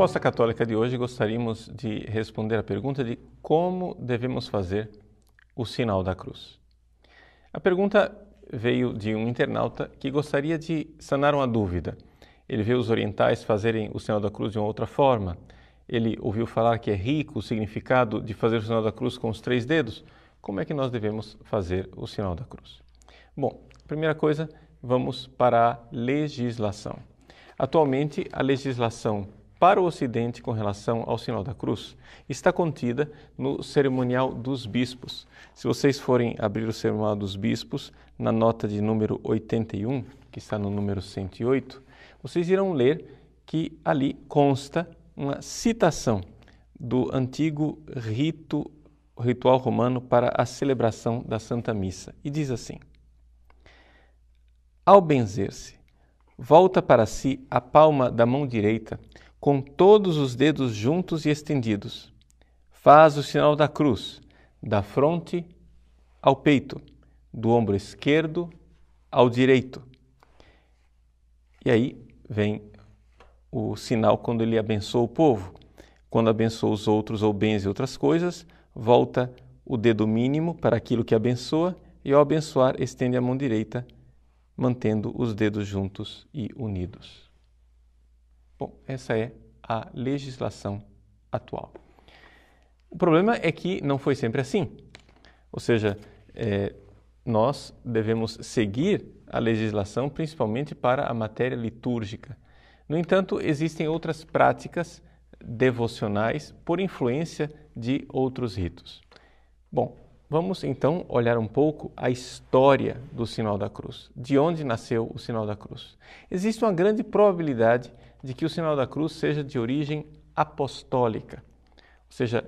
resposta católica de hoje, gostaríamos de responder à pergunta de como devemos fazer o sinal da cruz. A pergunta veio de um internauta que gostaria de sanar uma dúvida. Ele vê os orientais fazerem o sinal da cruz de uma outra forma. Ele ouviu falar que é rico o significado de fazer o sinal da cruz com os três dedos. Como é que nós devemos fazer o sinal da cruz? Bom, primeira coisa, vamos para a legislação. Atualmente, a legislação para o Ocidente com relação ao sinal da cruz está contida no cerimonial dos bispos. Se vocês forem abrir o cerimonial dos bispos, na nota de número 81, que está no número 108, vocês irão ler que ali consta uma citação do antigo rito ritual romano para a celebração da Santa Missa. E diz assim: Ao benzer-se, volta para si a palma da mão direita com todos os dedos juntos e estendidos. Faz o sinal da cruz, da fronte ao peito, do ombro esquerdo ao direito. E aí vem o sinal quando ele abençoa o povo. Quando abençoa os outros ou bens e outras coisas, volta o dedo mínimo para aquilo que abençoa e, ao abençoar, estende a mão direita, mantendo os dedos juntos e unidos. Bom, essa é a legislação atual. O problema é que não foi sempre assim. Ou seja, é, nós devemos seguir a legislação principalmente para a matéria litúrgica. No entanto, existem outras práticas devocionais por influência de outros ritos. Bom, Vamos então olhar um pouco a história do sinal da cruz, de onde nasceu o sinal da cruz. Existe uma grande probabilidade de que o sinal da cruz seja de origem apostólica, ou seja,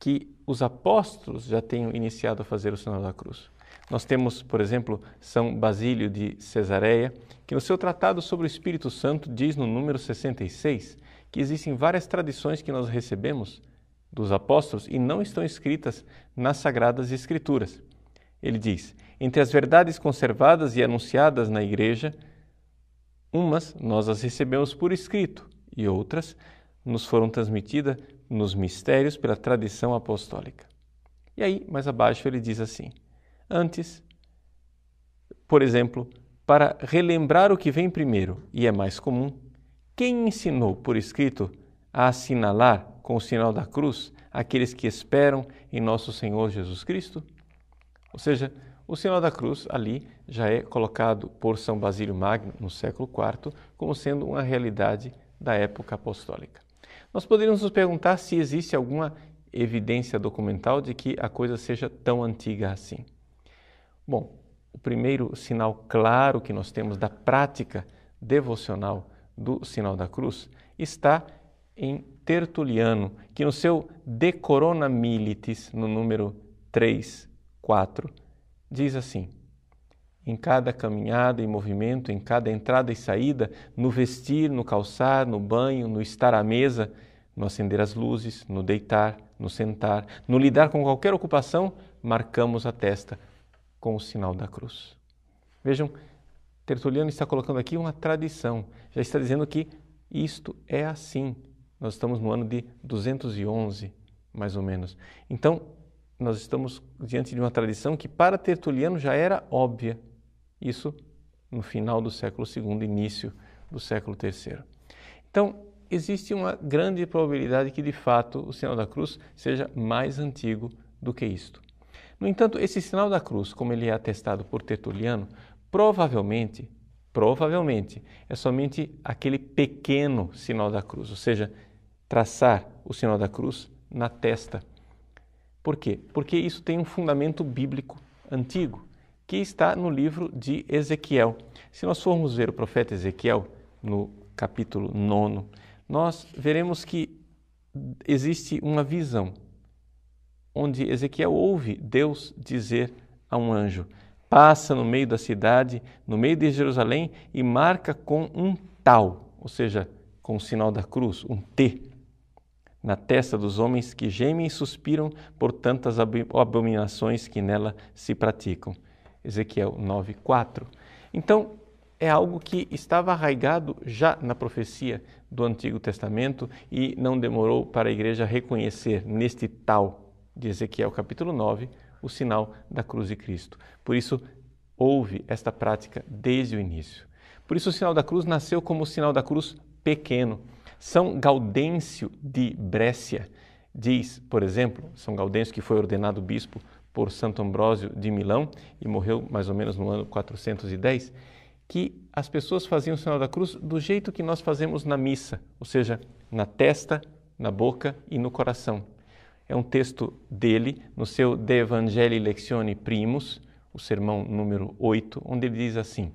que os apóstolos já tenham iniciado a fazer o sinal da cruz. Nós temos, por exemplo, São Basílio de Cesareia, que no seu tratado sobre o Espírito Santo diz no número 66 que existem várias tradições que nós recebemos dos apóstolos e não estão escritas nas Sagradas Escrituras. Ele diz: Entre as verdades conservadas e anunciadas na Igreja, umas nós as recebemos por escrito e outras nos foram transmitidas nos mistérios pela tradição apostólica. E aí, mais abaixo, ele diz assim: Antes, por exemplo, para relembrar o que vem primeiro e é mais comum, quem ensinou por escrito a assinalar com o sinal da cruz aqueles que esperam em nosso Senhor Jesus Cristo? Ou seja, o sinal da cruz ali já é colocado por São Basílio Magno no século IV como sendo uma realidade da época apostólica. Nós poderíamos nos perguntar se existe alguma evidência documental de que a coisa seja tão antiga assim. Bom, o primeiro sinal claro que nós temos da prática devocional do sinal da cruz está em Tertuliano, que no seu De Corona Militis, no número 3, 4, diz assim: Em cada caminhada e movimento, em cada entrada e saída, no vestir, no calçar, no banho, no estar à mesa, no acender as luzes, no deitar, no sentar, no lidar com qualquer ocupação, marcamos a testa com o sinal da cruz. Vejam, Tertuliano está colocando aqui uma tradição, já está dizendo que isto é assim, nós estamos no ano de 211, mais ou menos. Então, nós estamos diante de uma tradição que para Tertuliano já era óbvia. Isso no final do século II, início do século III. Então, existe uma grande probabilidade que de fato o sinal da cruz seja mais antigo do que isto. No entanto, esse sinal da cruz, como ele é atestado por Tertuliano, provavelmente, provavelmente, é somente aquele pequeno sinal da cruz, ou seja, traçar o sinal da cruz na testa. Por quê? Porque isso tem um fundamento bíblico antigo que está no livro de Ezequiel. Se nós formos ver o profeta Ezequiel no capítulo 9, nós veremos que existe uma visão onde Ezequiel ouve Deus dizer a um anjo: passa no meio da cidade, no meio de Jerusalém e marca com um tal, ou seja, com o sinal da cruz, um T, na testa dos homens que gemem e suspiram por tantas abominações que nela se praticam. Ezequiel 9:4. Então, é algo que estava arraigado já na profecia do Antigo Testamento e não demorou para a igreja reconhecer neste tal de Ezequiel capítulo 9 o sinal da cruz de Cristo. Por isso, houve esta prática desde o início. Por isso, o sinal da cruz nasceu como o sinal da cruz pequeno, são Gaudêncio de Brécia diz, por exemplo, São Gaudêncio que foi ordenado bispo por Santo Ambrósio de Milão e morreu mais ou menos no ano 410, que as pessoas faziam o sinal da cruz do jeito que nós fazemos na missa, ou seja, na testa, na boca e no coração. É um texto dele, no seu De Evangelii Lectione Primus, o sermão número 8, onde ele diz assim: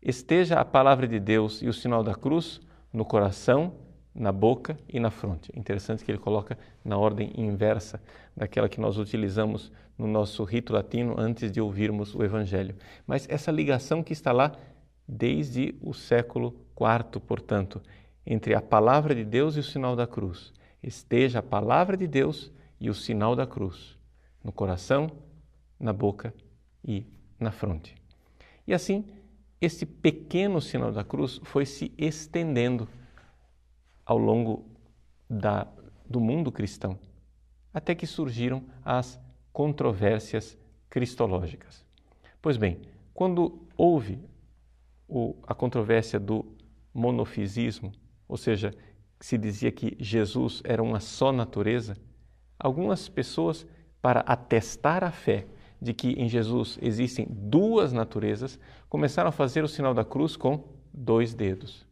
Esteja a palavra de Deus e o sinal da cruz no coração, na boca e na fronte. Interessante que ele coloca na ordem inversa daquela que nós utilizamos no nosso rito latino antes de ouvirmos o Evangelho. Mas essa ligação que está lá desde o século IV, portanto, entre a palavra de Deus e o sinal da cruz. Esteja a palavra de Deus e o sinal da cruz no coração, na boca e na fronte. E assim esse pequeno sinal da cruz foi se estendendo ao longo da, do mundo cristão, até que surgiram as controvérsias cristológicas. Pois bem, quando houve o, a controvérsia do monofisismo, ou seja, se dizia que Jesus era uma só natureza, algumas pessoas, para atestar a fé de que em Jesus existem duas naturezas, começaram a fazer o sinal da cruz com dois dedos.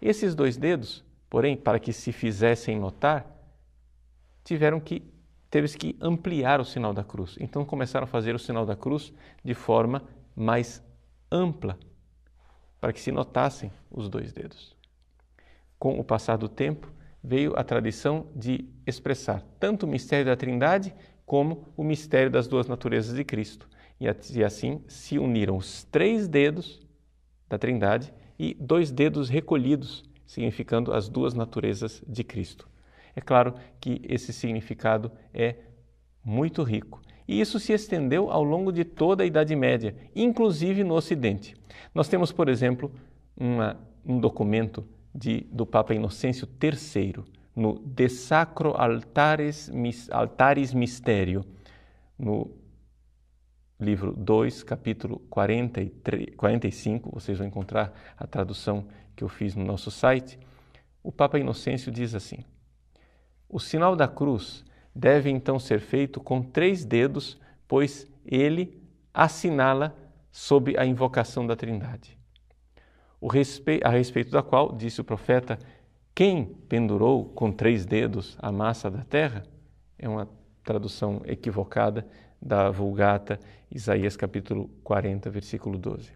Esses dois dedos, porém, para que se fizessem notar, tiveram que teve que ampliar o sinal da cruz. Então começaram a fazer o sinal da cruz de forma mais ampla, para que se notassem os dois dedos. Com o passar do tempo, veio a tradição de expressar tanto o mistério da Trindade como o mistério das duas naturezas de Cristo. E assim se uniram os três dedos da Trindade e dois dedos recolhidos, significando as duas naturezas de Cristo. É claro que esse significado é muito rico. E isso se estendeu ao longo de toda a Idade Média, inclusive no Ocidente. Nós temos, por exemplo, uma, um documento de, do Papa Inocêncio III, no De Sacro Altares, Altares Mistério, no livro 2, capítulo 43, 45, vocês vão encontrar a tradução que eu fiz no nosso site, o Papa Inocêncio diz assim: O sinal da cruz deve então ser feito com três dedos, pois ele assinala sob a invocação da Trindade. Respe... a respeito da qual, disse o profeta quem pendurou com três dedos a massa da terra? É uma tradução equivocada da Vulgata, Isaías capítulo 40, versículo 12.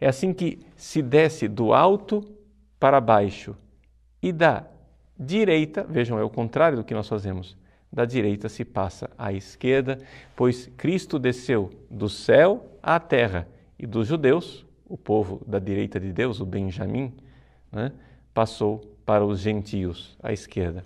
É assim que se desce do alto para baixo e da direita, vejam, é o contrário do que nós fazemos, da direita se passa à esquerda, pois Cristo desceu do céu à terra e dos judeus, o povo da direita de Deus, o Benjamim, né, passou para os gentios, à esquerda.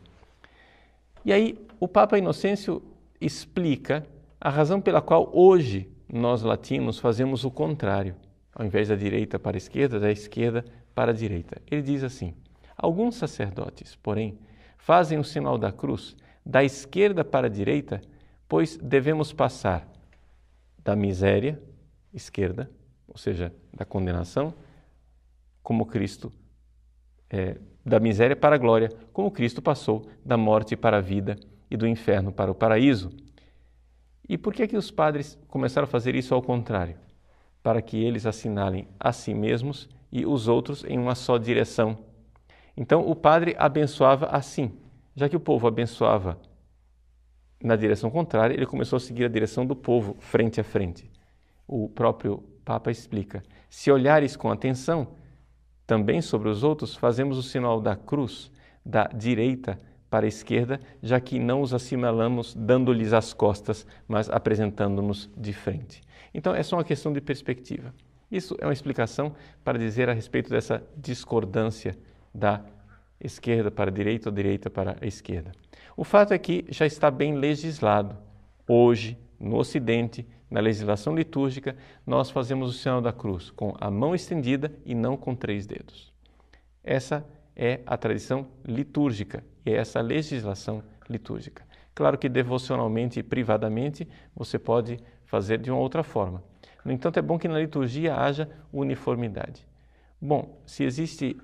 E aí o Papa Inocêncio explica a razão pela qual hoje nós latinos fazemos o contrário, ao invés da direita para a esquerda, da esquerda para a direita. Ele diz assim: Alguns sacerdotes, porém, fazem o sinal da cruz da esquerda para a direita, pois devemos passar da miséria, esquerda, ou seja, da condenação, como Cristo é, da miséria para a glória, como Cristo passou da morte para a vida e do inferno para o paraíso. E por que, é que os padres começaram a fazer isso ao contrário? Para que eles assinalem a si mesmos e os outros em uma só direção. Então o padre abençoava assim, já que o povo abençoava na direção contrária, ele começou a seguir a direção do povo frente a frente. O próprio Papa explica: se olhares com atenção, também sobre os outros, fazemos o sinal da cruz da direita para a esquerda, já que não os assimilamos dando-lhes as costas, mas apresentando-nos de frente. Então é só uma questão de perspectiva. Isso é uma explicação para dizer a respeito dessa discordância da esquerda para a direita ou direita para a esquerda. O fato é que já está bem legislado hoje no Ocidente na legislação litúrgica, nós fazemos o sinal da cruz com a mão estendida e não com três dedos. Essa é a tradição litúrgica e é essa legislação litúrgica. Claro que devocionalmente e privadamente você pode fazer de uma outra forma. No entanto, é bom que na liturgia haja uniformidade. Bom, se existe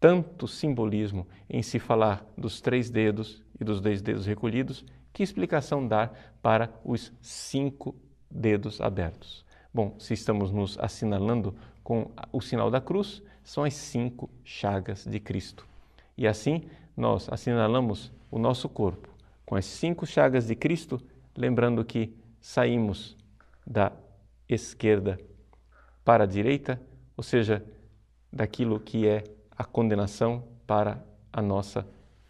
tanto simbolismo em se falar dos três dedos e dos dois dedos recolhidos, que explicação dar para os cinco dedos abertos. Bom, se estamos nos assinalando com o sinal da cruz, são as cinco chagas de Cristo. E assim nós assinalamos o nosso corpo com as cinco chagas de Cristo, lembrando que saímos da esquerda para a direita, ou seja, daquilo que é a condenação para a nossa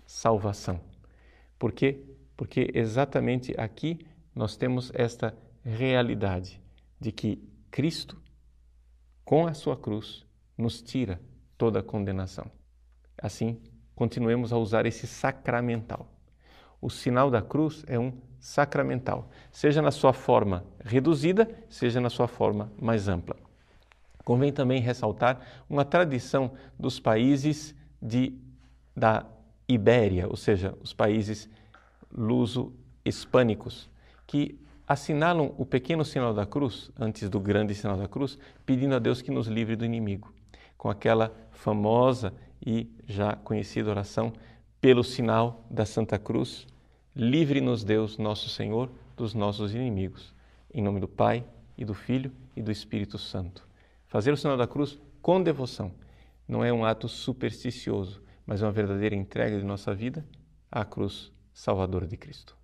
salvação. Por quê? Porque exatamente aqui nós temos esta realidade de que Cristo, com a sua cruz, nos tira toda a condenação. Assim, continuemos a usar esse sacramental. O sinal da cruz é um sacramental, seja na sua forma reduzida, seja na sua forma mais ampla. Convém também ressaltar uma tradição dos países de, da Ibéria, ou seja, os países luso-hispânicos, que assinalam o pequeno sinal da cruz, antes do grande sinal da cruz, pedindo a Deus que nos livre do inimigo, com aquela famosa e já conhecida oração pelo sinal da Santa Cruz, livre-nos Deus, nosso Senhor, dos nossos inimigos. Em nome do Pai e do Filho e do Espírito Santo. Fazer o sinal da cruz com devoção não é um ato supersticioso, mas é uma verdadeira entrega de nossa vida à cruz salvadora de Cristo.